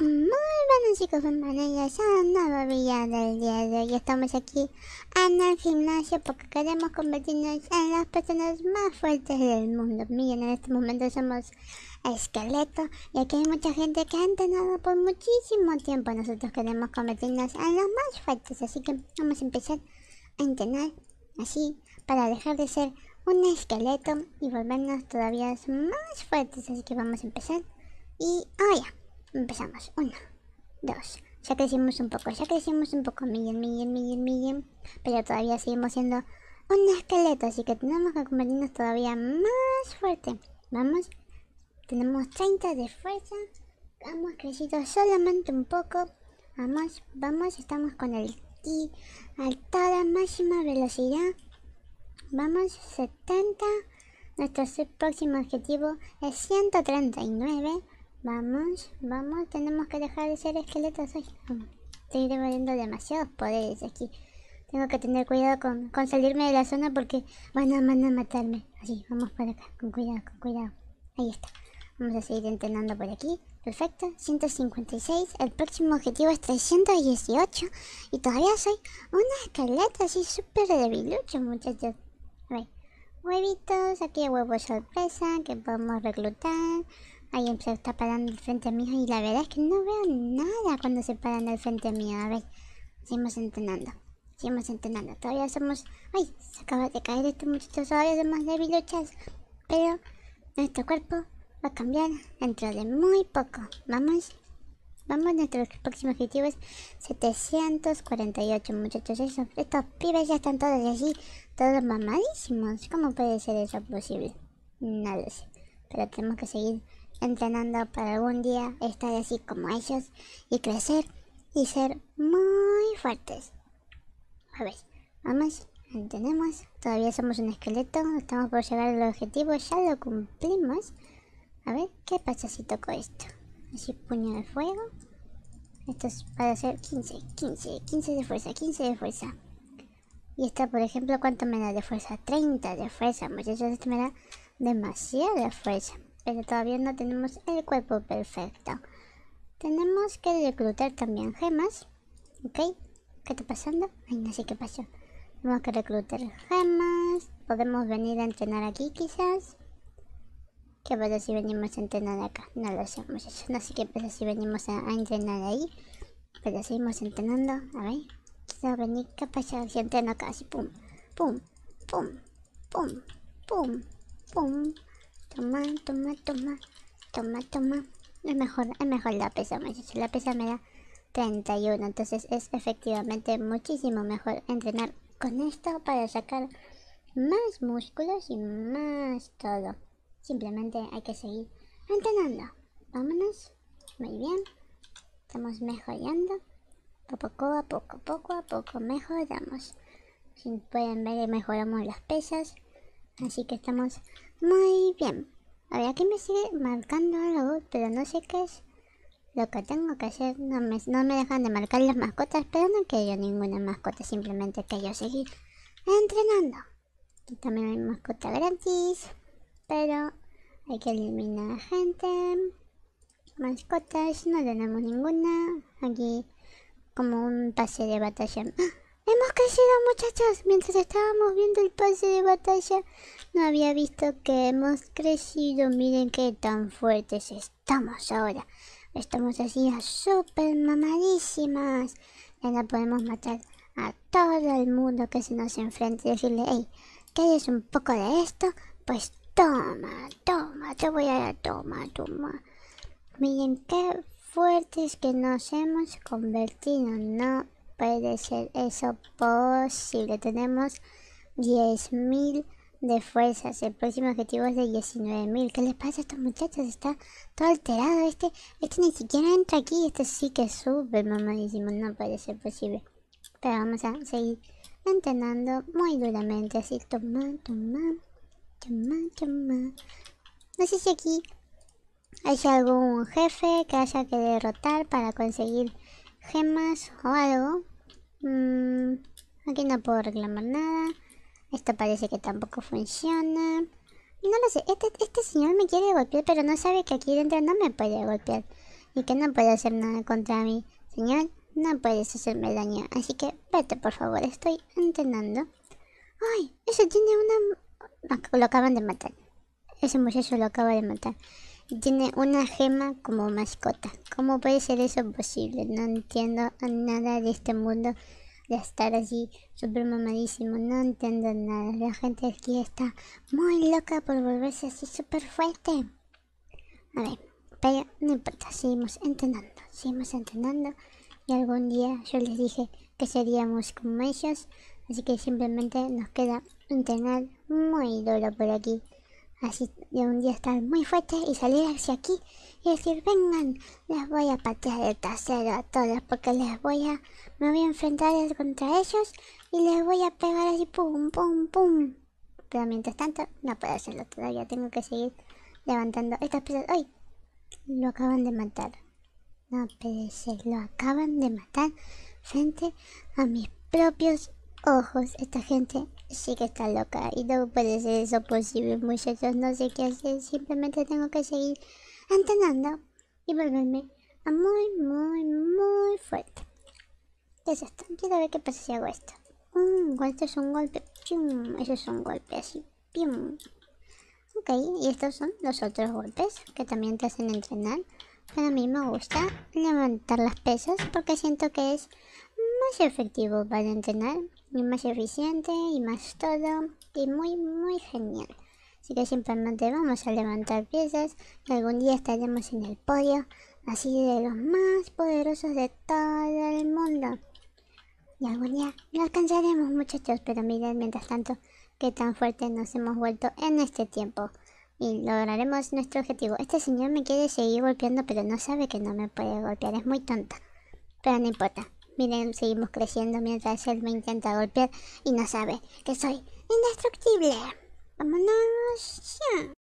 Muy buenos chicos, bienvenidos a una nuevo del día de hoy. Estamos aquí en el gimnasio porque queremos convertirnos en las personas más fuertes del mundo. Miren, en este momento somos esqueletos y aquí hay mucha gente que ha entrenado por muchísimo tiempo. Nosotros queremos convertirnos en los más fuertes, así que vamos a empezar a entrenar así para dejar de ser un esqueleto y volvernos todavía más fuertes. Así que vamos a empezar y ahora. Oh, Empezamos. Uno, dos. Ya crecimos un poco, ya crecimos un poco. Millón, millón, millón, millón. Pero todavía seguimos siendo un esqueleto, así que tenemos que convertirnos todavía más fuerte. Vamos. Tenemos 30 de fuerza. Hemos crecido solamente un poco. Vamos, vamos. Estamos con el ti a toda máxima velocidad. Vamos, 70. Nuestro próximo objetivo es 139. Vamos, vamos, tenemos que dejar de ser esqueletos hoy. Estoy devolviendo demasiados poderes aquí. Tengo que tener cuidado con, salirme de la zona porque van a, a matarme. Así, vamos por acá, con cuidado, con cuidado. Ahí está. Vamos a seguir entrenando por aquí. Perfecto, 156. El próximo objetivo es 318. Y todavía soy una esqueleta así súper debilucho, muchachos. A ver, huevitos, aquí hay huevos sorpresa que podemos reclutar. Alguien se está parando el frente mío y la verdad es que no veo nada cuando se paran al frente mío. A ver, seguimos entrenando. Seguimos entrenando. Todavía somos... ¡Ay! Se acaba de caer este muchacho. Todavía somos debiluchas. Pero nuestro cuerpo va a cambiar dentro de muy poco. Vamos. Vamos, nuestro próximo objetivo es 748 muchachos. estos pibes ya están todos así. todos mamadísimos. ¿Cómo puede ser eso posible? No lo sé. Pero tenemos que seguir entrenando para algún día estar así como ellos y crecer y ser muy fuertes. A ver, vamos, entendemos. Todavía somos un esqueleto, estamos por llegar al objetivo, ya lo cumplimos. A ver, ¿qué pasa si toco esto? Así puño de fuego. Esto es para hacer 15, 15, 15 de fuerza, 15 de fuerza. Y esta, por ejemplo, ¿cuánto me da de fuerza? 30 de fuerza, muchachos. Esto me da demasiada fuerza pero eh, todavía no tenemos el cuerpo perfecto. Tenemos que reclutar también gemas, ¿ok? ¿Qué está pasando? Ay, no sé qué pasó. Tenemos que reclutar gemas, podemos venir a entrenar aquí quizás. ¿Qué pasa si venimos a entrenar acá? No lo hacemos eso. No sé qué pasa si venimos a, entrenar ahí. Pero seguimos entrenando. A ver. Quizás venir. ¿Qué pasa si entreno acá? Así, pum, pum, pum, pum, pum, pum. Toma, toma, toma. Toma, toma. Es mejor, es mejor la pesa, muchachos. La pesa me da 31. Entonces es efectivamente muchísimo mejor entrenar con esto para sacar más músculos y más todo. Simplemente hay que seguir entrenando. Vámonos. Muy bien. Estamos mejorando. Poco a poco, poco a poco mejoramos. Si pueden ver, mejoramos las pesas. Así que estamos muy bien. ver, aquí me sigue marcando algo, pero no sé qué es lo que tengo que hacer. No me, dejan de marcar las mascotas, pero no quiero ninguna mascota, simplemente quiero seguir entrenando. Aquí también hay mascota gratis, pero hay que eliminar gente. Mascotas, no tenemos ninguna. Aquí como un pase de batalla. Hemos crecido muchachos, mientras estábamos viendo el pase de batalla no había visto que hemos crecido, miren qué tan fuertes estamos ahora. Estamos así a súper mamadísimas, ya no podemos matar a todo el mundo que se nos enfrente y decirle, hey, ¿quieres un poco de esto? Pues toma, toma, te voy a dar, toma, toma. Miren qué fuertes que nos hemos convertido, no puede ser eso posible. Tenemos 10.000 de fuerzas. El próximo objetivo es de 19.000. ¿Qué les pasa a estos muchachos? Está todo alterado. Este, este ni siquiera entra aquí. Este sí que sube, mamadísimo. No puede ser posible. Pero vamos a seguir entrenando muy duramente. Así, toma, toma, toma, toma. No sé si aquí hay algún jefe que haya que derrotar para conseguir gemas o algo. Mm, aquí no puedo reclamar nada. Esto parece que tampoco funciona. No lo sé, este, este señor me quiere golpear, pero no sabe que aquí dentro no me puede golpear. Y que no puede hacer nada contra mí. Señor, no puedes hacerme daño, así que vete por favor, estoy entrenando. ¡Ay! Eso tiene una... Lo acaban de matar. Ese muchacho lo acaba de matar y tiene una gema como mascota. ¿Cómo puede ser eso posible? No entiendo nada de este mundo de estar así súper mamadísimo. No entiendo nada. La gente aquí está muy loca por volverse así súper fuerte. A ver, pero no importa, seguimos entrenando, seguimos entrenando. Y algún día yo les dije que seríamos como ellos. Así que simplemente nos queda entrenar muy duro por aquí. Así de un día estar muy fuerte y salir hacia aquí y decir, vengan, les voy a patear el trasero a todos porque les voy a, me voy a enfrentar contra ellos y les voy a pegar así, pum, pum, pum. Pero mientras tanto, no puedo hacerlo todavía, tengo que seguir levantando estas piezas. ¡Ay! Lo acaban de matar. No puede lo acaban de matar frente a mis propios ojos, esta gente sí que está loca y no puede ser eso posible, muchachos. No sé qué hacer, simplemente tengo que seguir entrenando y volverme a muy, muy, muy fuerte. ¿Qué es esto? Quiero ver qué pasa si hago esto. Mm, esto es un golpe. Eso es un golpe así. ¡Pium! Ok, y estos son los otros golpes que también te hacen entrenar. Pero a mí me gusta levantar las pesas porque siento que es efectivo para entrenar, y más eficiente, y más todo, y muy muy genial. Así que simplemente vamos a levantar piezas y algún día estaremos en el podio, así de los más poderosos de todo el mundo. Y algún día lo alcanzaremos muchachos, pero miren mientras tanto que tan fuerte nos hemos vuelto en este tiempo. Y lograremos nuestro objetivo. Este señor me quiere seguir golpeando, pero no sabe que no me puede golpear, es muy tonta. Pero no importa. Miren, seguimos creciendo mientras él me intenta golpear y no sabe que soy indestructible. Vámonos ya.